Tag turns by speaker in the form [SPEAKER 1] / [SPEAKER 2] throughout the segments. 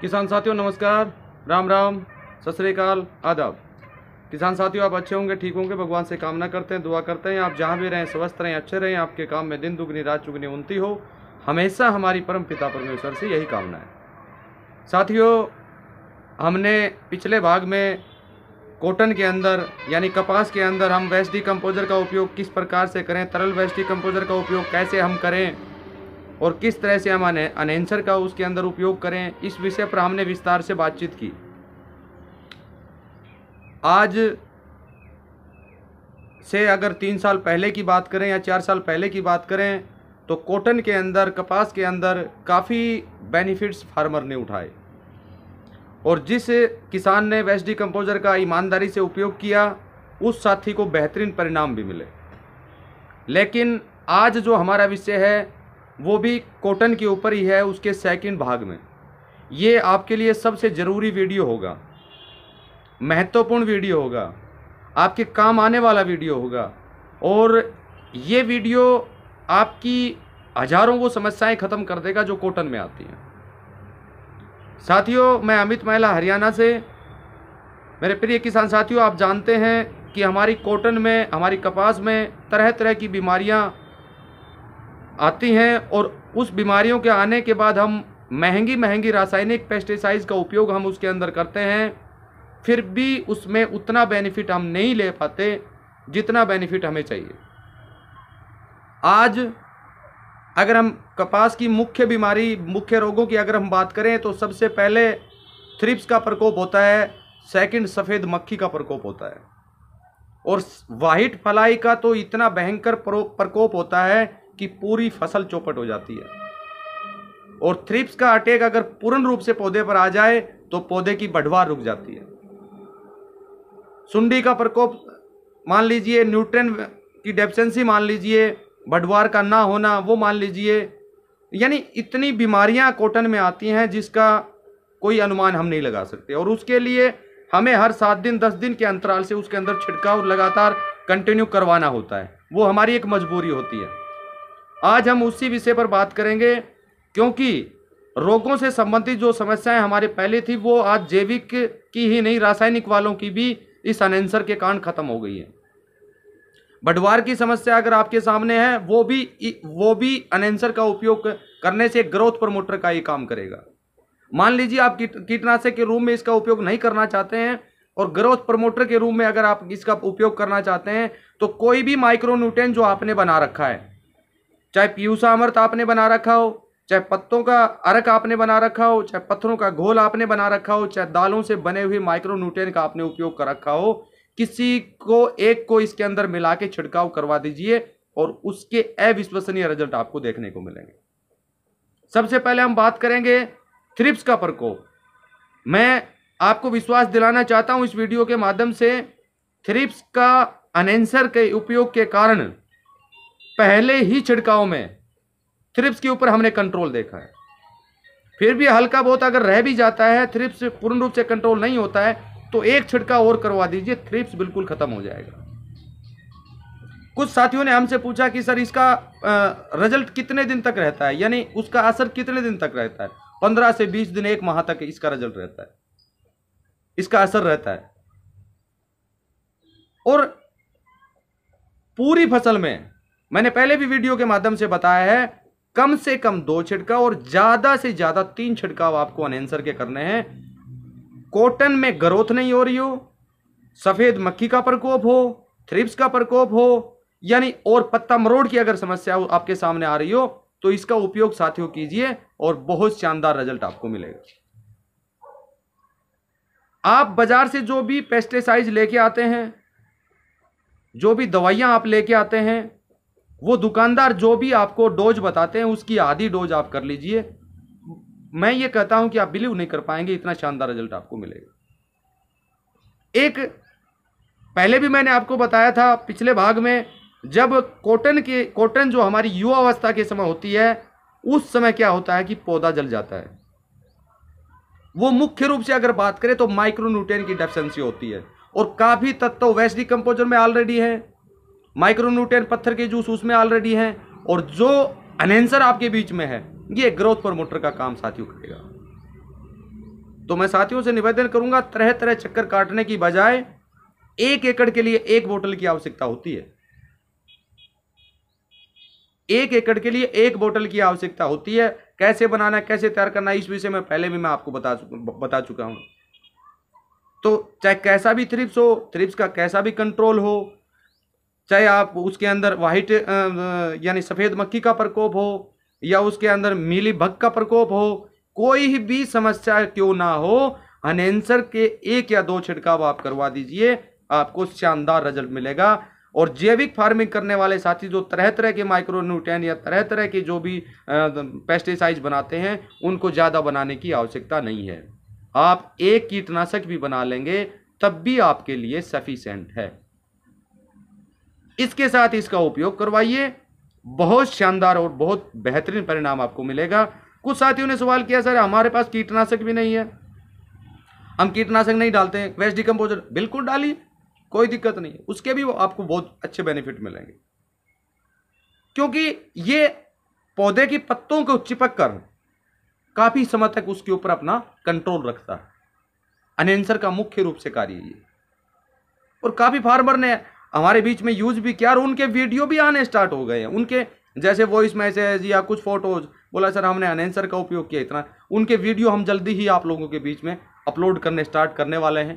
[SPEAKER 1] किसान साथियों नमस्कार राम राम सत श्रीकाल आदाब किसान साथियों आप अच्छे होंगे ठीक होंगे भगवान से कामना करते हैं दुआ करते हैं आप जहाँ भी रहें स्वस्थ रहें अच्छे रहें आपके काम में दिन दुगनी रात चुगनी उन्नति हो हमेशा हमारी परम पिता परमेश्वर से यही कामना है साथियों हमने पिछले भाग में कॉटन के अंदर यानी कपास के अंदर हम वेस्ट कम्पोजर का उपयोग किस प्रकार से करें तरल वेस्ट डिकम्पोजर का उपयोग कैसे हम करें और किस तरह से हम अनेंसर का उसके अंदर उपयोग करें इस विषय पर हमने विस्तार से बातचीत की आज से अगर तीन साल पहले की बात करें या चार साल पहले की बात करें तो कॉटन के अंदर कपास के अंदर काफ़ी बेनिफिट्स फार्मर ने उठाए और जिस किसान ने वेस्ट डिकम्पोजर का ईमानदारी से उपयोग किया उस साथी को बेहतरीन परिणाम भी मिले लेकिन आज जो हमारा विषय है वो भी कॉटन के ऊपर ही है उसके सेकंड भाग में ये आपके लिए सबसे ज़रूरी वीडियो होगा महत्वपूर्ण वीडियो होगा आपके काम आने वाला वीडियो होगा और ये वीडियो आपकी हजारों वो समस्याएं ख़त्म कर देगा जो कॉटन में आती हैं साथियों मैं अमित महिला हरियाणा से मेरे प्रिय किसान साथियों आप जानते हैं कि हमारी कॉटन में हमारी कपास में तरह तरह की बीमारियाँ आती हैं और उस बीमारियों के आने के बाद हम महंगी महंगी रासायनिक पेस्टिसाइड्स का उपयोग हम उसके अंदर करते हैं फिर भी उसमें उतना बेनिफिट हम नहीं ले पाते जितना बेनिफिट हमें चाहिए आज अगर हम कपास की मुख्य बीमारी मुख्य रोगों की अगर हम बात करें तो सबसे पहले थ्रिप्स का प्रकोप होता है सेकंड सफ़ेद मक्खी का प्रकोप होता है और वाइट फलाई का तो इतना भयंकर प्रकोप होता है की पूरी फसल चौपट हो जाती है और थ्रिप्स का अटैक अगर पूर्ण रूप से पौधे पर आ जाए तो पौधे की बढ़वार रुक जाती है सुंडी का प्रकोप मान लीजिए न्यूट्रन की डेफिशेंसी मान लीजिए बढ़वार का ना होना वो मान लीजिए यानी इतनी बीमारियां कॉटन में आती हैं जिसका कोई अनुमान हम नहीं लगा सकते और उसके लिए हमें हर सात दिन दस दिन के अंतराल से उसके अंदर छिड़काव लगातार कंटिन्यू करवाना होता है वो हमारी एक मजबूरी होती है आज हम उसी विषय पर बात करेंगे क्योंकि रोगों से संबंधित जो समस्याएं हमारे पहले थी वो आज जैविक की ही नहीं रासायनिक वालों की भी इस अनेंसर के कारण ख़त्म हो गई है बटवार की समस्या अगर आपके सामने है वो भी वो भी अनेंसर का उपयोग करने से ग्रोथ प्रमोटर का ही काम करेगा मान लीजिए आप कीटनाशक के रूप में इसका उपयोग नहीं करना चाहते हैं और ग्रोथ प्रमोटर के रूप में अगर आप इसका उपयोग करना चाहते हैं तो कोई भी माइक्रोन्यूटेन जो आपने बना रखा है चाहे पीयूषा अमृत आपने बना रखा हो चाहे पत्तों का अरक आपने बना रखा हो चाहे पत्थरों का घोल आपने बना रखा हो चाहे दालों से बने हुए माइक्रोन्यूटेन का आपने उपयोग कर रखा हो किसी को एक को इसके अंदर मिला के छिड़काव करवा दीजिए और उसके अविश्वसनीय रिजल्ट आपको देखने को मिलेंगे सबसे पहले हम बात करेंगे थ्रिप्स का प्रकोप मैं आपको विश्वास दिलाना चाहता हूं इस वीडियो के माध्यम से थ्रिप्स का अनेंसर के उपयोग के कारण पहले ही छिड़काव में थ्रिप्स के ऊपर हमने कंट्रोल देखा है फिर भी हल्का बहुत अगर रह भी जाता है थ्रिप्स पूर्ण रूप से कंट्रोल नहीं होता है तो एक छिड़काव और करवा दीजिए थ्रिप्स बिल्कुल ख़त्म हो जाएगा कुछ साथियों ने हमसे पूछा कि सर इसका रिजल्ट कितने दिन तक रहता है यानी उसका असर कितने दिन तक रहता है पंद्रह से बीस दिन एक माह तक इसका रिजल्ट रहता है इसका असर रहता है और पूरी फसल में मैंने पहले भी वीडियो के माध्यम से बताया है कम से कम दो छिड़काव और ज्यादा से ज्यादा तीन छिड़काव आपको अनेंसर के करने हैं कॉटन में ग्रोथ नहीं हो रही हो सफेद मक्खी का प्रकोप हो थ्रिप्स का प्रकोप हो यानी और पत्ता मरोड़ की अगर समस्या आपके सामने आ रही हो तो इसका उपयोग साथियों कीजिए और बहुत शानदार रिजल्ट आपको मिलेगा आप बाजार से जो भी पेस्टिसाइड लेके आते हैं जो भी दवाइयां आप लेके आते हैं वो दुकानदार जो भी आपको डोज बताते हैं उसकी आधी डोज आप कर लीजिए मैं ये कहता हूं कि आप बिलीव नहीं कर पाएंगे इतना शानदार रिजल्ट आपको मिलेगा एक पहले भी मैंने आपको बताया था पिछले भाग में जब कॉटन के कॉटन जो हमारी युवा अवस्था के समय होती है उस समय क्या होता है कि पौधा जल जाता है वो मुख्य रूप से अगर बात करें तो माइक्रोन्यूट्रिएंट की डेफिशिएंसी होती है और काफ़ी तत्व वैश्विक कंपोजर में ऑलरेडी है माइक्रोन्यूट्रन पत्थर के जूस उसमें ऑलरेडी हैं और जो अनहेंसर आपके बीच में है ये ग्रोथ प्रमोटर का काम साथियों करेगा तो मैं साथियों से निवेदन करूंगा तरह तरह चक्कर काटने की बजाय एक एकड़ के लिए एक बोतल की आवश्यकता होती है एक एकड़ के लिए एक बोतल की आवश्यकता होती है कैसे बनाना कैसे तैयार करना इस विषय में पहले भी मैं आपको बता चुका बता चुका हूं तो चाहे कैसा भी थ्रिप्स हो थ्रिप्स का कैसा भी कंट्रोल हो चाहे आप उसके अंदर वाइट यानी सफ़ेद मक्खी का प्रकोप हो या उसके अंदर मीली भग का प्रकोप हो कोई भी समस्या क्यों ना हो अनेंसर के एक या दो छिड़काव आप करवा दीजिए आपको शानदार रिजल्ट मिलेगा और जैविक फार्मिंग करने वाले साथी जो तरह तरह के माइक्रोन्यूट्रेन या तरह तरह के जो भी पेस्टिसाइड बनाते हैं उनको ज़्यादा बनाने की आवश्यकता नहीं है आप एक कीटनाशक भी बना लेंगे तब भी आपके लिए सफिशेंट है इसके साथ इसका उपयोग करवाइए बहुत शानदार और बहुत बेहतरीन परिणाम आपको मिलेगा कुछ साथियों ने सवाल किया सर हमारे पास कीटनाशक भी नहीं है हम कीटनाशक नहीं डालते हैं वेस्ट डिकम्पोजर बिल्कुल डालिए कोई दिक्कत नहीं उसके भी आपको बहुत अच्छे बेनिफिट मिलेंगे क्योंकि ये पौधे के पत्तों को चिपक कर काफ़ी समय तक उसके ऊपर अपना कंट्रोल रखता है अनेंसर का मुख्य रूप से कार्य ये और काफ़ी फार्मर ने हमारे बीच में यूज भी किया और उनके वीडियो भी आने स्टार्ट हो गए हैं उनके जैसे वॉइस मैसेज या कुछ फोटोज बोला सर हमने अनेंसर का उपयोग किया इतना उनके वीडियो हम जल्दी ही आप लोगों के बीच में अपलोड करने स्टार्ट करने वाले हैं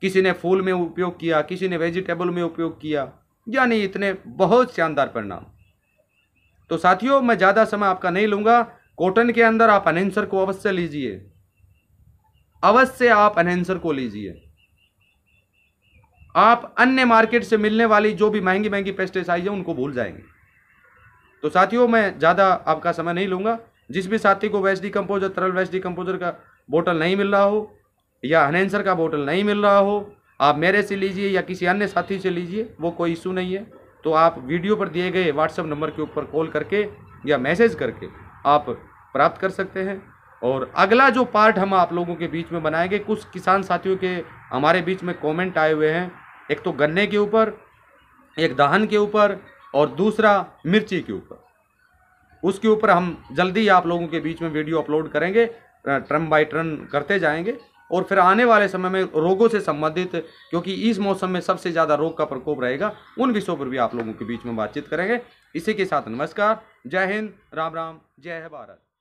[SPEAKER 1] किसी ने फूल में उपयोग किया किसी ने वेजिटेबल में उपयोग किया यानी इतने बहुत शानदार परिणाम तो साथियों मैं ज़्यादा समय आपका नहीं लूँगा कॉटन के अंदर आप अनेंसर को अवश्य लीजिए अवश्य आप अनेंसर को लीजिए आप अन्य मार्केट से मिलने वाली जो भी महंगी महंगी पेस्टिसाइज है उनको भूल जाएंगे तो साथियों मैं ज़्यादा आपका समय नहीं लूँगा जिस भी साथी को वैस कंपोजर तरल वैस कंपोजर का बोतल नहीं मिल रहा हो या हनेंसर का बोतल नहीं मिल रहा हो आप मेरे से लीजिए या किसी अन्य साथी से लीजिए वो कोई इशू नहीं है तो आप वीडियो पर दिए गए व्हाट्सएप नंबर के ऊपर कॉल करके या मैसेज करके आप प्राप्त कर सकते हैं और अगला जो पार्ट हम आप लोगों के बीच में बनाएंगे कुछ किसान साथियों के हमारे बीच में कमेंट आए हुए हैं एक तो गन्ने के ऊपर एक दहन के ऊपर और दूसरा मिर्ची के ऊपर उसके ऊपर हम जल्दी आप लोगों के बीच में वीडियो अपलोड करेंगे ट्रम बाय ट्रन करते जाएंगे और फिर आने वाले समय में रोगों से संबंधित क्योंकि इस मौसम में सबसे ज़्यादा रोग का प्रकोप रहेगा उन विषयों पर भी आप लोगों के बीच में बातचीत करेंगे इसी के साथ नमस्कार जय हिंद राम राम जय है भारत